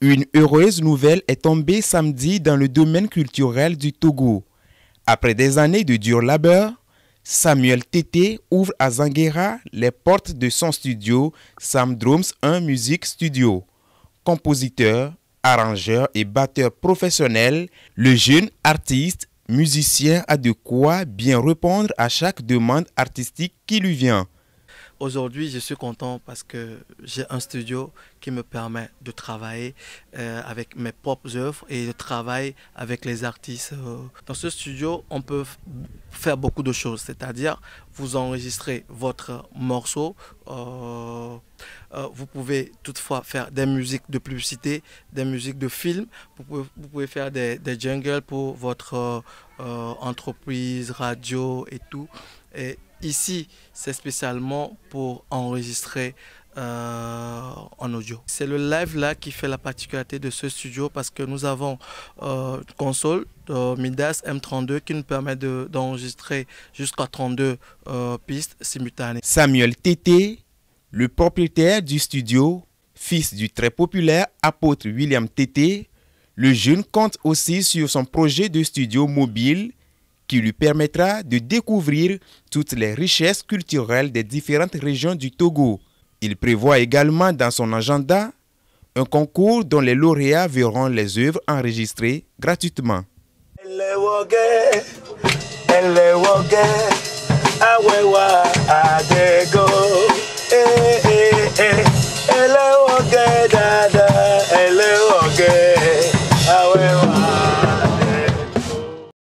Une heureuse nouvelle est tombée samedi dans le domaine culturel du Togo. Après des années de dur labeur, Samuel Tété ouvre à Zanguera les portes de son studio Sam Drums 1 Music Studio. Compositeur, arrangeur et batteur professionnel, le jeune artiste musicien a de quoi bien répondre à chaque demande artistique qui lui vient aujourd'hui, je suis content parce que j'ai un studio qui me permet de travailler euh, avec mes propres œuvres et de travailler avec les artistes. Euh, dans ce studio, on peut faire beaucoup de choses, c'est-à-dire vous enregistrez votre morceau. Euh, vous pouvez toutefois faire des musiques de publicité, des musiques de film, Vous pouvez, faire des, des, jungles pour votre entreprise, radio et tout. Ici, c'est spécialement pour enregistrer euh, en audio. C'est le live là qui fait la particularité de ce studio parce que nous avons une euh, console euh, Midas M32 qui nous permet d'enregistrer jusqu'à 32 pistes simultanées. Samuel Tété, le propriétaire du studio, fils du très populaire apôtre William Tété, le jeune compte aussi sur son projet de studio mobile qui lui permettra de découvrir toutes les richesses culturelles des différentes régions du Togo. Il prévoit également dans son agenda un concours dont les lauréats verront les œuvres enregistrées gratuitement.